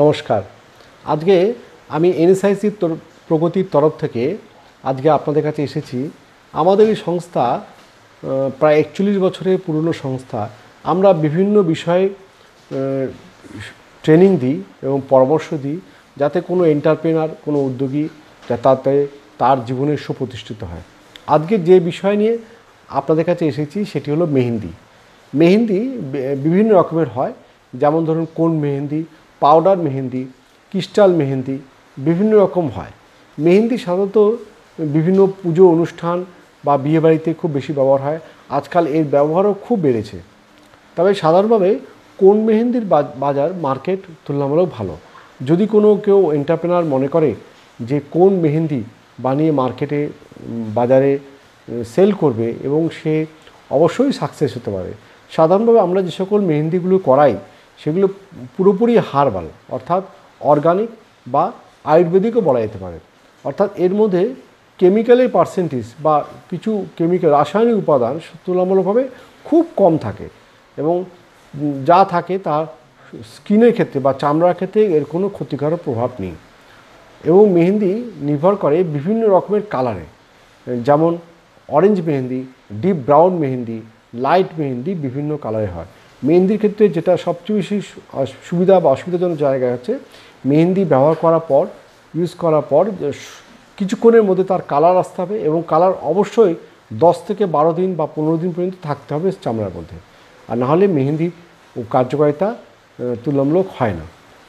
নমস্কার আজকে আমি এনএসআইসির প্রগতির তরফ থেকে আজকে আপনাদের কাছে এসেছি আমাদের এই সংস্থা প্রায় একচল্লিশ বছরের পুরনো সংস্থা আমরা বিভিন্ন বিষয়ে ট্রেনিং দিই এবং পরামর্শ দিই যাতে কোনো এন্টারপ্রেনার কোনো উদ্যোগী তাতে তার জীবনের সুপ্রতিষ্ঠিত হয় আজকে যে বিষয় নিয়ে আপনাদের কাছে এসেছি সেটি হলো মেহেন্দি মেহেন্দি বিভিন্ন রকমের হয় যেমন ধরুন কোন মেহেন্দি পাউডার মেহেন্দি ক্রিস্টাল মেহেন্দি বিভিন্ন রকম হয় মেহেন্দি সাধারণত বিভিন্ন পুজো অনুষ্ঠান বা বিয়েবাড়িতে খুব বেশি ব্যবহার হয় আজকাল এর ব্যবহারও খুব বেড়েছে তবে সাধারণভাবে কোন মেহেন্দির বাজার মার্কেট তুলনামূলক ভালো যদি কোনো কেউ এন্টারপ্রেনার মনে করে যে কোন মেহেন্দি বানিয়ে মার্কেটে বাজারে সেল করবে এবং সে অবশ্যই সাকসেস হতে পারে সাধারণভাবে আমরা যে সকল মেহেন্দিগুলো করাই সেগুলো পুরোপুরি হারবাল অর্থাৎ অর্গানিক বা আয়ুর্বেদিকও বলা যেতে পারে অর্থাৎ এর মধ্যে কেমিক্যালের পার্সেন্টেজ বা কিছু কেমিক্যাল রাসায়নিক উপাদান তুলনামূলকভাবে খুব কম থাকে এবং যা থাকে তা স্কিনের ক্ষেত্রে বা চামড়ার ক্ষেত্রে এর কোনো ক্ষতিকারক প্রভাব নেই এবং মেহেন্দি নির্ভর করে বিভিন্ন রকমের কালারে যেমন orange mehendi deep brown mehendi light mehendi বিভিন্ন কালারে হয় মেহেন্দির ক্ষেত্রে যেটা সবচেয়ে বেশি সুবিধা বা অসুবিধাজনক জায়গা আছে মেহেন্দি ব্যবহার করার পর ইউজ করার পর কিছুক্ষণের মধ্যে তার কালার আসতে হবে এবং কালার অবশ্যই দশ থেকে বারো দিন বা পনেরো দিন পর্যন্ত থাকতে হবে চামড়ার মধ্যে আর নাহলে মেহেন্দি কার্যকারিতা তুলনামূলক হয় না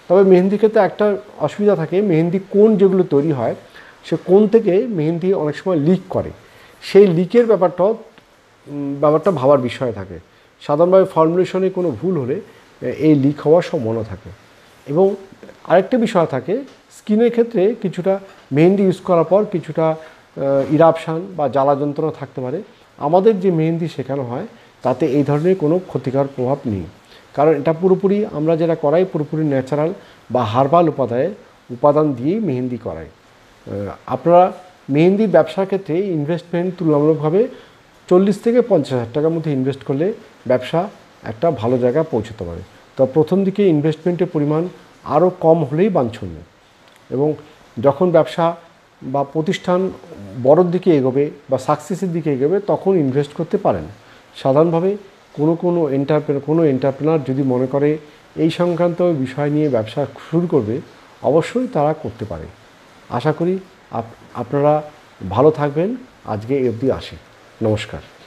তবে মেহেন্দির ক্ষেত্রে একটা অসুবিধা থাকে মেহেন্দি কোন যেগুলো তৈরি হয় সে কোন থেকে মেহেন্দি অনেক সময় লিক করে সেই লিকের ব্যাপারটাও ব্যাপারটা ভাবার বিষয় থাকে সাধারণভাবে ফর্মুলেশনে কোনো ভুল হলে এই লিক হওয়ার সম্ভাবনা থাকে এবং আরেকটা বিষয় থাকে স্কিনের ক্ষেত্রে কিছুটা মেহেন্দি ইউজ করার পর কিছুটা ইরাপশান বা জ্বালা যন্ত্রণা থাকতে পারে আমাদের যে মেহেন্দি শেখানো হয় তাতে এই ধরনের কোনো ক্ষতিকর প্রভাব নেই কারণ এটা পুরোপুরি আমরা যেটা করাই পুরোপুরি ন্যাচারাল বা হার্বাল উপাদায় উপাদান দিয়েই মেহেন্দি করাই আপনারা মেহেন্দি ব্যবসার ক্ষেত্রে ইনভেস্টমেন্ট তুলনামূলকভাবে চল্লিশ থেকে পঞ্চাশ হাজার টাকার মধ্যে ইনভেস্ট করলে ব্যবসা একটা ভালো জায়গায় পৌঁছতে পারে তো প্রথম দিকে ইনভেস্টমেন্টের পরিমাণ আরও কম হলেই বাঞ্ছনীয় এবং যখন ব্যবসা বা প্রতিষ্ঠান বড়র দিকে এগোবে বা সাকসেসের দিকে এগোবে তখন ইনভেস্ট করতে পারেন সাধারণভাবে কোনো কোনো এন্টারপ্রেনার কোনো এন্টারপ্রেনার যদি মনে করে এই সংক্রান্ত বিষয় নিয়ে ব্যবসা শুরু করবে অবশ্যই তারা করতে পারে আশা করি আপনারা ভালো থাকবেন আজকে অবধি আসে নমস্কার